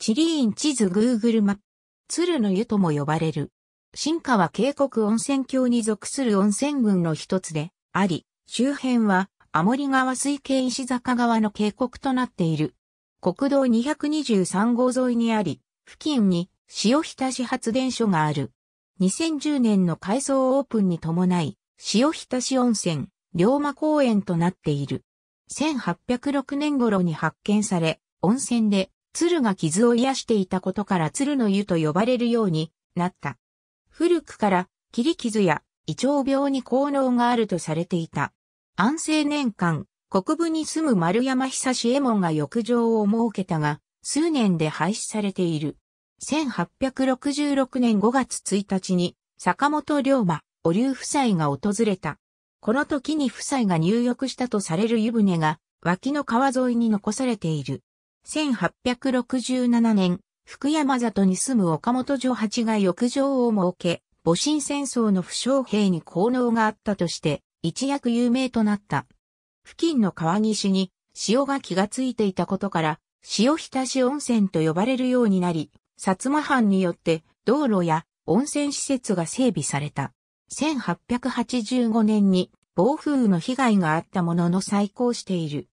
チリーン地図グーグルマップ。鶴の湯とも呼ばれる。新川渓谷温泉郷に属する温泉群の一つであり、周辺は、アモリ川水系石坂川の渓谷となっている。国道223号沿いにあり、付近に塩浸し発電所がある。2010年の改装オープンに伴い、塩浸し温泉、龍馬公園となっている。1806年頃に発見され、温泉で鶴が傷を癒していたことから鶴の湯と呼ばれるようになった。古くから切り傷や胃腸病に効能があるとされていた。安政年間、国部に住む丸山久志右衛門が浴場を設けたが、数年で廃止されている。1866年5月1日に、坂本龍馬、お竜夫妻が訪れた。この時に夫妻が入浴したとされる湯船が、脇の川沿いに残されている。1867年、福山里に住む岡本女八が浴場を設け、戊辰戦争の負傷兵に効能があったとして、一躍有名となった。付近の川岸に潮が気がついていたことから、潮浸し温泉と呼ばれるようになり、薩摩藩によって道路や温泉施設が整備された。1885年に暴風雨の被害があったものの再興している。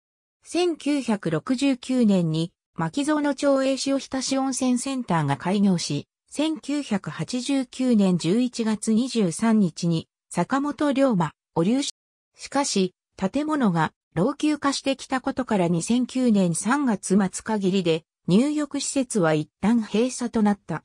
1969年に巻蔵の町営塩浸し温泉センターが開業し、1989年11月23日に坂本龍馬、お流し、しかし、建物が老朽化してきたことから2009年3月末限りで入浴施設は一旦閉鎖となった。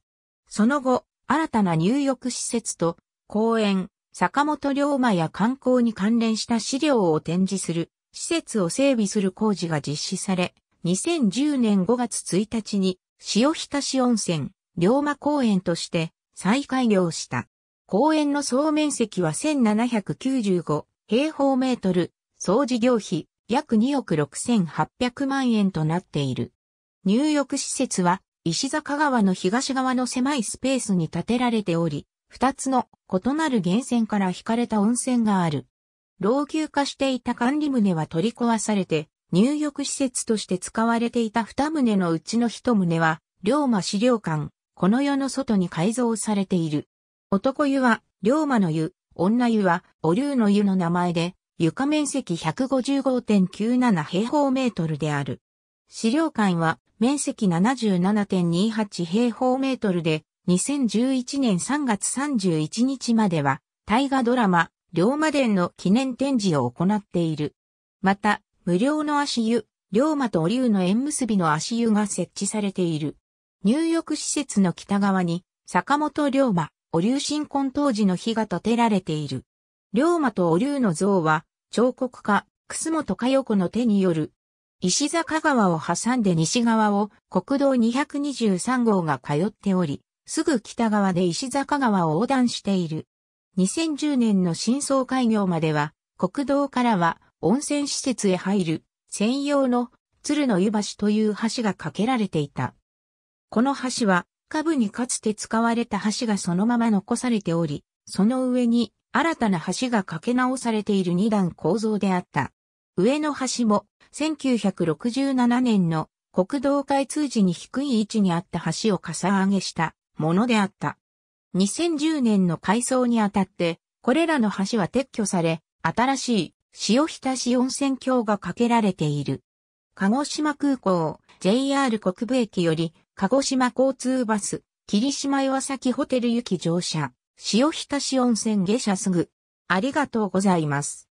その後、新たな入浴施設と公園、坂本龍馬や観光に関連した資料を展示する施設を整備する工事が実施され、2010年5月1日に塩浸し温泉、龍馬公園として再開業した。公園の総面積は1795平方メートル、総事業費約2億6800万円となっている。入浴施設は石坂川の東側の狭いスペースに建てられており、二つの異なる源泉から引かれた温泉がある。老朽化していた管理棟は取り壊されて、入浴施設として使われていた二棟のうちの一棟は、龍馬資料館、この世の外に改造されている。男湯は、龍馬の湯、女湯は、お龍の湯の名前で、床面積155.97平方メートルである。資料館は、面積77.28平方メートルで、2011年3月31日までは、大河ドラマ、龍馬伝の記念展示を行っている。また、無料の足湯、龍馬とお竜の縁結びの足湯が設置されている。入浴施設の北側に、坂本龍馬、お竜新婚当時の碑が建てられている。龍馬とお竜の像は、彫刻家、楠本佳代子の手による、石坂川を挟んで西側を国道223号が通っており、すぐ北側で石坂川を横断している。2010年の新装開業までは、国道からは温泉施設へ入る専用の鶴の湯橋という橋が架けられていた。この橋は、下部にかつて使われた橋がそのまま残されており、その上に新たな橋が架け直されている二段構造であった。上の橋も1967年の国道開通時に低い位置にあった橋をかさ上げしたものであった。2010年の改装にあたって、これらの橋は撤去され、新しい潮浸し温泉郷が架けられている。鹿児島空港、JR 国部駅より、鹿児島交通バス、霧島岩崎ホテル行き乗車、潮浸し温泉下車すぐ。ありがとうございます。